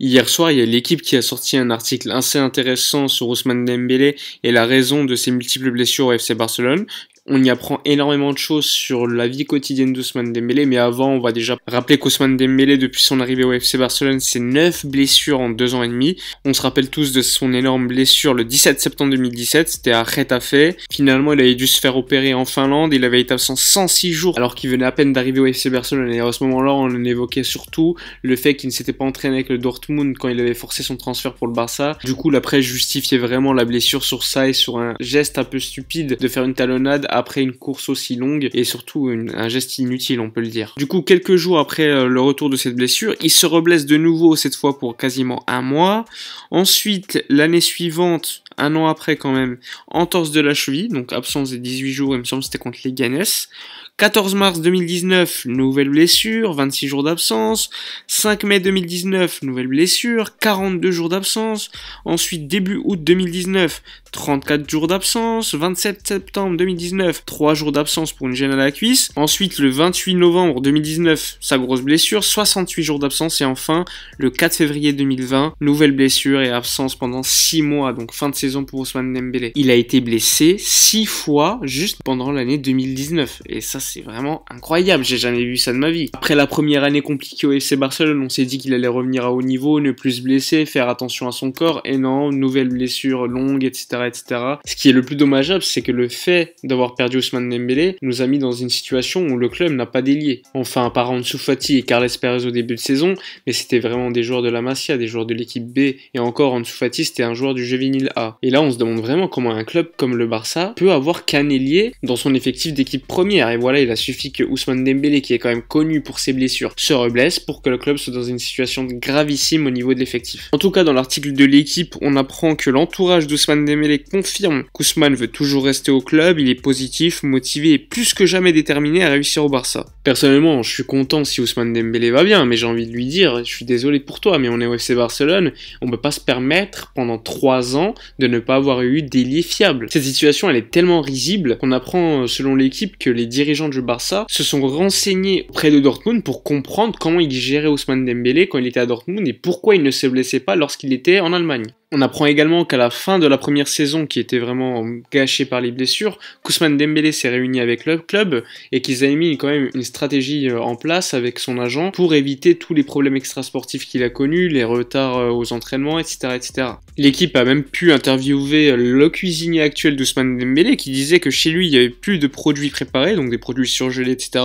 Hier soir, il y a l'équipe qui a sorti un article assez intéressant sur Ousmane Dembélé et la raison de ses multiples blessures au FC Barcelone. On y apprend énormément de choses sur la vie quotidienne d'Ousmane Dembélé, mais avant, on va déjà rappeler qu'Ousmane Dembélé, depuis son arrivée au FC Barcelone, c'est neuf blessures en deux ans et demi. On se rappelle tous de son énorme blessure le 17 septembre 2017, c'était à Retafe. Finalement, il avait dû se faire opérer en Finlande, il avait été absent 106 jours alors qu'il venait à peine d'arriver au FC Barcelone, et à ce moment-là, on évoquait surtout le fait qu'il ne s'était pas entraîné avec le Dortmund quand il avait forcé son transfert pour le Barça. Du coup, presse justifiait vraiment la blessure sur ça et sur un geste un peu stupide de faire une talonnade après une course aussi longue et surtout un geste inutile, on peut le dire. Du coup, quelques jours après euh, le retour de cette blessure, il se reblesse de nouveau, cette fois pour quasiment un mois. Ensuite, l'année suivante, un an après quand même, entorse de la cheville, donc absence de 18 jours, il me semble c'était contre les Ganes. 14 mars 2019, nouvelle blessure, 26 jours d'absence. 5 mai 2019, nouvelle blessure, 42 jours d'absence. Ensuite, début août 2019, 34 jours d'absence. 27 septembre 2019, 3 jours d'absence pour une gêne à la cuisse. Ensuite, le 28 novembre 2019, sa grosse blessure, 68 jours d'absence. Et enfin, le 4 février 2020, nouvelle blessure et absence pendant 6 mois, donc fin de saison pour Ousmane Dembélé. Il a été blessé 6 fois juste pendant l'année 2019. Et ça, c'est vraiment incroyable. J'ai jamais vu ça de ma vie. Après la première année compliquée au FC Barcelone, on s'est dit qu'il allait revenir à haut niveau, ne plus se blesser, faire attention à son corps. Et non, nouvelle blessure longue, etc., etc. Ce qui est le plus dommageable, c'est que le fait d'avoir perdu Ousmane Dembélé nous a mis dans une situation où le club n'a pas délié. Enfin, par Ansu Fati et Carles Perez au début de saison, mais c'était vraiment des joueurs de la Masia, des joueurs de l'équipe B, et encore Ansu Fati, c'était un joueur du Juvenil A. Et là, on se demande vraiment comment un club comme le Barça peut avoir canelier dans son effectif d'équipe première. Et voilà, il a suffi que Ousmane Dembélé, qui est quand même connu pour ses blessures, se reblesse pour que le club soit dans une situation gravissime au niveau de l'effectif. En tout cas, dans l'article de l'équipe, on apprend que l'entourage d'Ousmane Dembélé confirme qu'Ousmane veut toujours rester au club, il est positif, motivé et plus que jamais déterminé à réussir au Barça. Personnellement, je suis content si Ousmane Dembélé va bien, mais j'ai envie de lui dire, je suis désolé pour toi, mais on est au FC Barcelone, on ne peut pas se permettre pendant 3 ans de ne pas avoir eu d'ailier fiable. Cette situation, elle est tellement risible qu'on apprend, euh, selon l'équipe, que les dirigeants du Barça se sont renseignés auprès de Dortmund pour comprendre comment il gérait Ousmane Dembélé quand il était à Dortmund et pourquoi il ne se blessait pas lorsqu'il était en Allemagne. On apprend également qu'à la fin de la première saison, qui était vraiment gâchée par les blessures, Kousman Dembélé s'est réuni avec le club et qu'ils avaient mis quand même une stratégie euh, en place avec son agent pour éviter tous les problèmes extrasportifs qu'il a connus, les retards euh, aux entraînements, etc. etc. L'équipe a même pu interviewer euh, le cuisinier actuel d'Ousmane Dembélé qui disait que chez lui, il n'y avait plus de produits préparés, donc des produits surgelés, etc.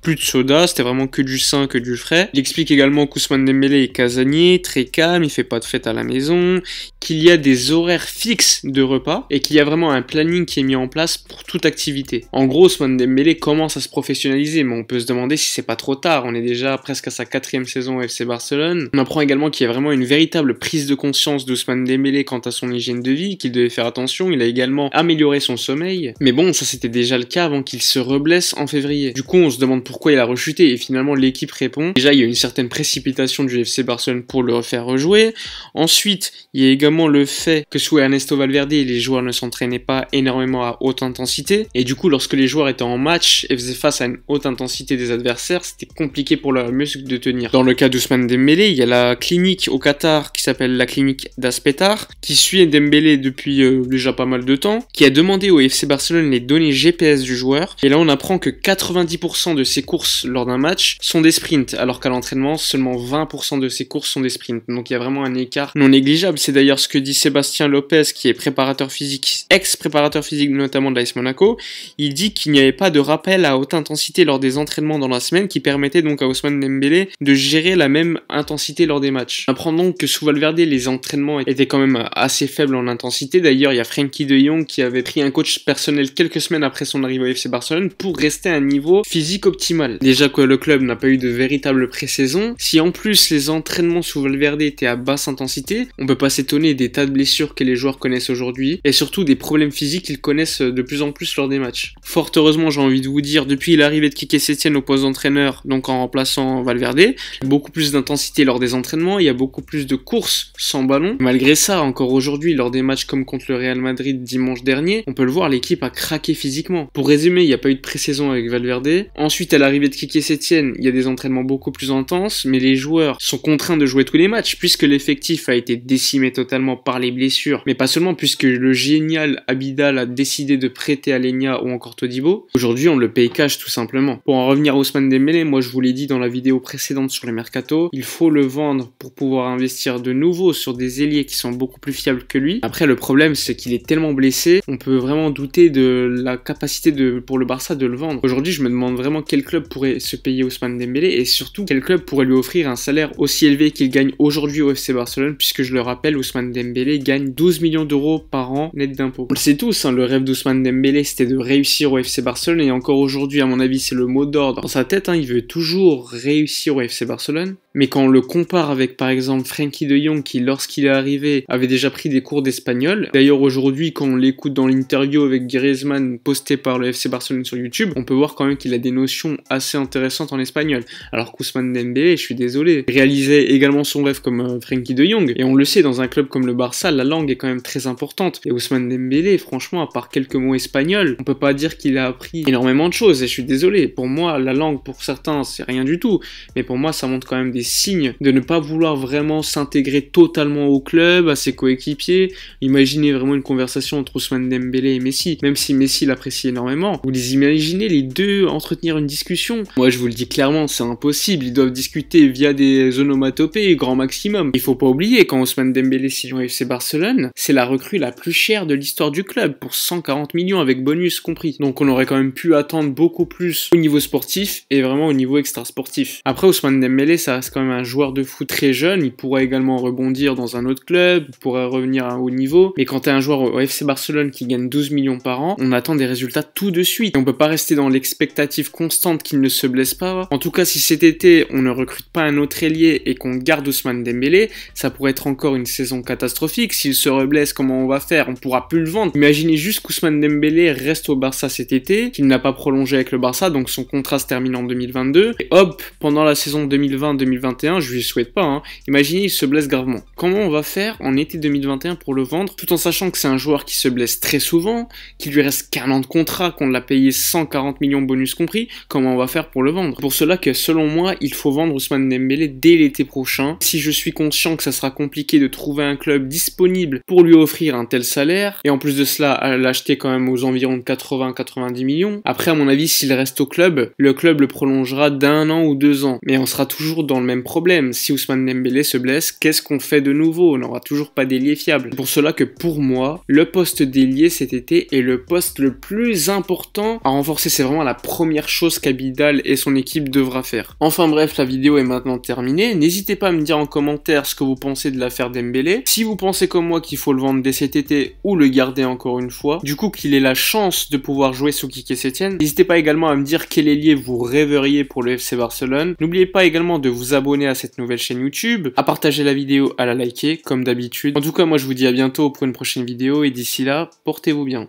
Plus de soda, c'était vraiment que du sain, que du frais. Il explique également qu'Ousmane Dembélé est casanier, très calme, il fait pas de fête à la maison, qu'il y a des horaires fixes de repas et qu'il y a vraiment un planning qui est mis en place pour toute activité. En gros, Ousmane Dembélé commence à se professionnaliser, mais on peut se demander si c'est pas trop tard. On est déjà presque à sa quatrième saison au FC Barcelone. On apprend également qu'il y a vraiment une véritable prise de conscience d'Ousmane Dembélé quant à son hygiène de vie, qu'il devait faire attention. Il a également amélioré son sommeil. Mais bon, ça c'était déjà le cas avant qu'il se reblesse en février. Du coup, on se demande pourquoi il a rechuté et finalement l'équipe répond. Déjà, il y a une certaine précipitation du FC Barcelone pour le faire rejouer. Ensuite, il y a également le fait que sous Ernesto Valverde, les joueurs ne s'entraînaient pas énormément à haute intensité. Et du coup, lorsque les joueurs étaient en match et faisaient face à une haute intensité des adversaires, c'était compliqué pour leurs muscles de tenir. Dans le cas d'Ousmane Dembélé, il y a la clinique au Qatar qui s'appelle la clinique d'Aspetar, qui suit Dembélé depuis euh, déjà pas mal de temps, qui a demandé au FC Barcelone les données GPS du joueur. Et là, on apprend que 90% de ses courses lors d'un match sont des sprints, alors qu'à l'entraînement, seulement 20% de ses courses sont des sprints. Donc il y a vraiment un écart non négligeable. C'est d'ailleurs ce que dit Sébastien Lopez, qui est préparateur physique, ex-préparateur physique notamment de l'Ice Monaco. Il dit qu'il n'y avait pas de rappel à haute intensité lors des entraînements dans la semaine qui permettait donc à Ousmane Dembélé de gérer la même intensité lors des matchs. apprend donc que sous Valverde, les entraînements étaient quand même assez faibles en intensité. D'ailleurs, il y a Frankie de Jong qui avait pris un coach personnel quelques semaines après son arrivée au FC Barcelone pour rester à un niveau physique optimal. Déjà que le club n'a pas eu de véritable pré-saison, si en plus les entraînements sous Valverde étaient à basse intensité, on peut passer des tas de blessures que les joueurs connaissent aujourd'hui et surtout des problèmes physiques qu'ils connaissent de plus en plus lors des matchs. Fort heureusement, j'ai envie de vous dire, depuis l'arrivée de Kike Setien au poste d'entraîneur, donc en remplaçant Valverde, beaucoup plus d'intensité lors des entraînements, il y a beaucoup plus de courses sans ballon. Malgré ça, encore aujourd'hui, lors des matchs comme contre le Real Madrid dimanche dernier, on peut le voir, l'équipe a craqué physiquement. Pour résumer, il n'y a pas eu de pré-saison avec Valverde. Ensuite, à l'arrivée de Kike Setien, il y a des entraînements beaucoup plus intenses, mais les joueurs sont contraints de jouer tous les matchs puisque l'effectif a été décimé totalement par les blessures, mais pas seulement puisque le génial Abidal a décidé de prêter à ou encore Todibo, aujourd'hui on le paye cash tout simplement. Pour en revenir à Ousmane Dembélé, moi je vous l'ai dit dans la vidéo précédente sur les mercato, il faut le vendre pour pouvoir investir de nouveau sur des ailiers qui sont beaucoup plus fiables que lui. Après le problème c'est qu'il est tellement blessé, on peut vraiment douter de la capacité de, pour le Barça de le vendre. Aujourd'hui je me demande vraiment quel club pourrait se payer Ousmane Dembélé et surtout quel club pourrait lui offrir un salaire aussi élevé qu'il gagne aujourd'hui au FC Barcelone puisque je le rappelle Ousmane Dembélé gagne 12 millions d'euros par an net d'impôts. On le sait tous, hein, le rêve d'Ousmane Dembélé c'était de réussir au FC Barcelone et encore aujourd'hui à mon avis c'est le mot d'ordre. Dans sa tête, hein, il veut toujours réussir au FC Barcelone mais quand on le compare avec par exemple Frankie de Jong qui lorsqu'il est arrivé avait déjà pris des cours d'espagnol, d'ailleurs aujourd'hui quand on l'écoute dans l'interview avec Griezmann posté par le FC Barcelone sur YouTube, on peut voir quand même qu'il a des notions assez intéressantes en espagnol. Alors qu'Ousmane Dembélé, je suis désolé, réalisait également son rêve comme euh, Frankie de Jong et on le sait dans un club comme le Barça, la langue est quand même très importante et Ousmane Dembélé franchement à part quelques mots espagnols, on peut pas dire qu'il a appris énormément de choses et je suis désolé, pour moi la langue pour certains c'est rien du tout, mais pour moi ça montre quand même des signes de ne pas vouloir vraiment s'intégrer totalement au club, à ses coéquipiers. Imaginez vraiment une conversation entre Ousmane Dembélé et Messi, même si Messi l'apprécie énormément. Vous les imaginez les deux entretenir une discussion Moi, je vous le dis clairement, c'est impossible. Ils doivent discuter via des onomatopées, grand maximum. Il faut pas oublier quand Ousmane Dembélé signe au FC Barcelone, c'est la recrue la plus chère de l'histoire du club pour 140 millions avec bonus compris. Donc on aurait quand même pu attendre beaucoup plus au niveau sportif et vraiment au niveau sportif. Après Ousmane Dembélé, ça reste quand même un joueur de foot très jeune, il pourrait également rebondir dans un autre club, il pourrait revenir à un haut niveau. Mais quand tu un joueur au FC Barcelone qui gagne 12 millions par an, on attend des résultats tout de suite. Et on peut pas rester dans l'expectative constante qu'il ne se blesse pas. En tout cas, si cet été on ne recrute pas un autre ailier et qu'on garde Ousmane Dembélé, ça pourrait être encore une saison catastrophique. S'il se reblesse, comment on va faire On pourra plus le vendre. Imaginez juste qu'Ousmane Dembélé reste au Barça cet été, qu'il n'a pas prolongé avec le Barça, donc son contrat se termine en 2022. Et hop, pendant la saison 2020-2021, 2021, je lui souhaite pas. Hein. Imaginez, il se blesse gravement. Comment on va faire en été 2021 pour le vendre, tout en sachant que c'est un joueur qui se blesse très souvent, qu'il lui reste qu'un an de contrat, qu'on l'a payé 140 millions bonus compris. Comment on va faire pour le vendre Pour cela que, selon moi, il faut vendre Ousmane Dembélé dès l'été prochain. Si je suis conscient que ça sera compliqué de trouver un club disponible pour lui offrir un tel salaire, et en plus de cela, l'acheter quand même aux environs de 80-90 millions. Après, à mon avis, s'il reste au club, le club le prolongera d'un an ou deux ans, mais on sera toujours dans le même problème. Si Ousmane Dembélé se blesse, qu'est-ce qu'on fait de nouveau On n'aura toujours pas d'ailier fiable. pour cela que pour moi, le poste d'ailier cet été est le poste le plus important à renforcer. C'est vraiment la première chose qu'Abidal et son équipe devra faire. Enfin bref, la vidéo est maintenant terminée. N'hésitez pas à me dire en commentaire ce que vous pensez de l'affaire Dembélé. Si vous pensez comme moi qu'il faut le vendre dès cet été ou le garder encore une fois, du coup qu'il ait la chance de pouvoir jouer sous Kike tienne. n'hésitez pas également à me dire quel ailier vous rêveriez pour le FC Barcelone. N'oubliez pas également de vous abonner à cette nouvelle chaîne YouTube, à partager la vidéo, à la liker, comme d'habitude. En tout cas, moi je vous dis à bientôt pour une prochaine vidéo, et d'ici là, portez-vous bien.